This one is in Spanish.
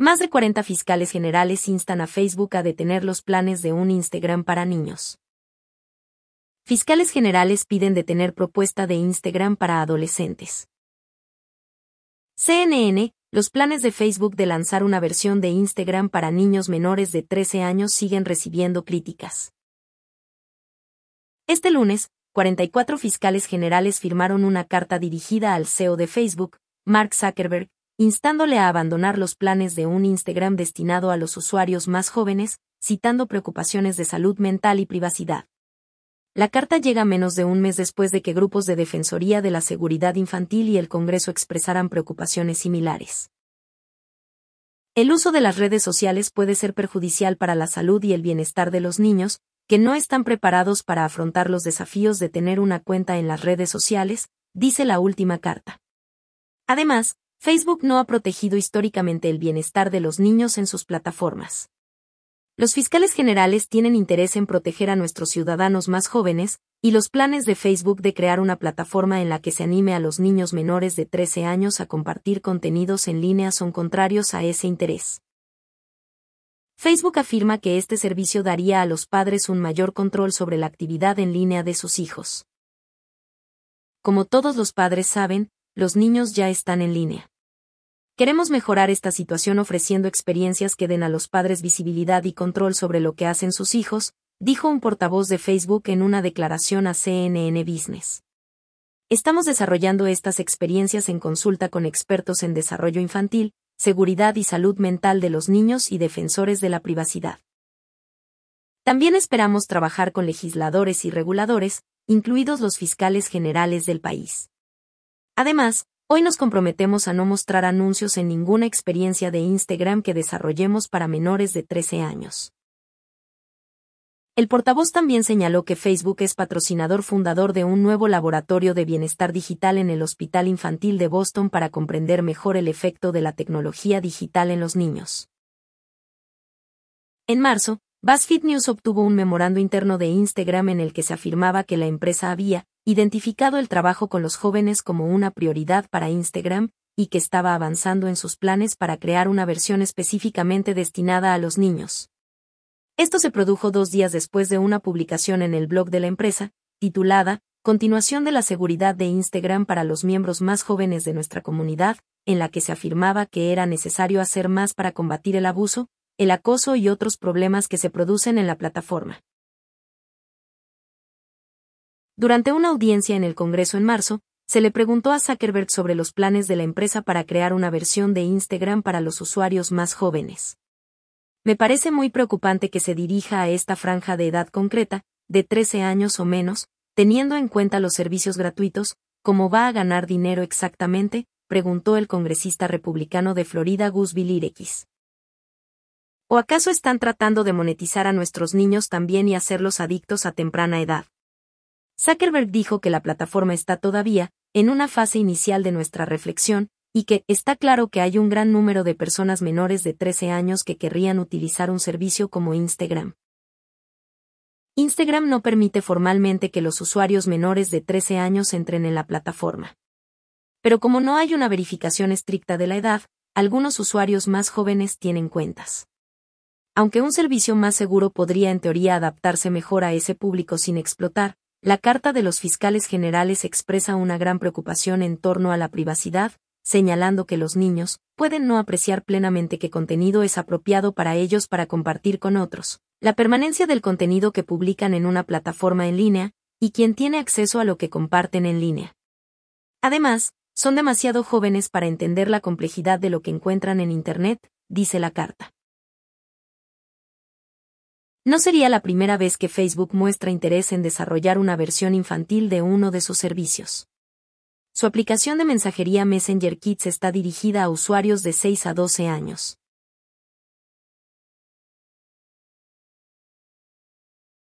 Más de 40 fiscales generales instan a Facebook a detener los planes de un Instagram para niños. Fiscales generales piden detener propuesta de Instagram para adolescentes. CNN, los planes de Facebook de lanzar una versión de Instagram para niños menores de 13 años siguen recibiendo críticas. Este lunes, 44 fiscales generales firmaron una carta dirigida al CEO de Facebook, Mark Zuckerberg, instándole a abandonar los planes de un Instagram destinado a los usuarios más jóvenes, citando preocupaciones de salud mental y privacidad. La carta llega menos de un mes después de que grupos de Defensoría de la Seguridad Infantil y el Congreso expresaran preocupaciones similares. El uso de las redes sociales puede ser perjudicial para la salud y el bienestar de los niños, que no están preparados para afrontar los desafíos de tener una cuenta en las redes sociales, dice la última carta. Además, Facebook no ha protegido históricamente el bienestar de los niños en sus plataformas. Los fiscales generales tienen interés en proteger a nuestros ciudadanos más jóvenes, y los planes de Facebook de crear una plataforma en la que se anime a los niños menores de 13 años a compartir contenidos en línea son contrarios a ese interés. Facebook afirma que este servicio daría a los padres un mayor control sobre la actividad en línea de sus hijos. Como todos los padres saben, los niños ya están en línea. Queremos mejorar esta situación ofreciendo experiencias que den a los padres visibilidad y control sobre lo que hacen sus hijos, dijo un portavoz de Facebook en una declaración a CNN Business. Estamos desarrollando estas experiencias en consulta con expertos en desarrollo infantil, seguridad y salud mental de los niños y defensores de la privacidad. También esperamos trabajar con legisladores y reguladores, incluidos los fiscales generales del país. Además, Hoy nos comprometemos a no mostrar anuncios en ninguna experiencia de Instagram que desarrollemos para menores de 13 años. El portavoz también señaló que Facebook es patrocinador fundador de un nuevo laboratorio de bienestar digital en el Hospital Infantil de Boston para comprender mejor el efecto de la tecnología digital en los niños. En marzo, BuzzFeed News obtuvo un memorando interno de Instagram en el que se afirmaba que la empresa había identificado el trabajo con los jóvenes como una prioridad para Instagram, y que estaba avanzando en sus planes para crear una versión específicamente destinada a los niños. Esto se produjo dos días después de una publicación en el blog de la empresa, titulada Continuación de la seguridad de Instagram para los miembros más jóvenes de nuestra comunidad, en la que se afirmaba que era necesario hacer más para combatir el abuso, el acoso y otros problemas que se producen en la plataforma. Durante una audiencia en el Congreso en marzo, se le preguntó a Zuckerberg sobre los planes de la empresa para crear una versión de Instagram para los usuarios más jóvenes. Me parece muy preocupante que se dirija a esta franja de edad concreta, de 13 años o menos, teniendo en cuenta los servicios gratuitos, ¿cómo va a ganar dinero exactamente? preguntó el congresista republicano de Florida Gus Bilirekis. ¿O acaso están tratando de monetizar a nuestros niños también y hacerlos adictos a temprana edad? Zuckerberg dijo que la plataforma está todavía en una fase inicial de nuestra reflexión y que está claro que hay un gran número de personas menores de 13 años que querrían utilizar un servicio como Instagram. Instagram no permite formalmente que los usuarios menores de 13 años entren en la plataforma. Pero como no hay una verificación estricta de la edad, algunos usuarios más jóvenes tienen cuentas. Aunque un servicio más seguro podría en teoría adaptarse mejor a ese público sin explotar, la carta de los fiscales generales expresa una gran preocupación en torno a la privacidad, señalando que los niños pueden no apreciar plenamente qué contenido es apropiado para ellos para compartir con otros, la permanencia del contenido que publican en una plataforma en línea, y quien tiene acceso a lo que comparten en línea. Además, son demasiado jóvenes para entender la complejidad de lo que encuentran en Internet, dice la carta. No sería la primera vez que Facebook muestra interés en desarrollar una versión infantil de uno de sus servicios. Su aplicación de mensajería Messenger Kids está dirigida a usuarios de 6 a 12 años.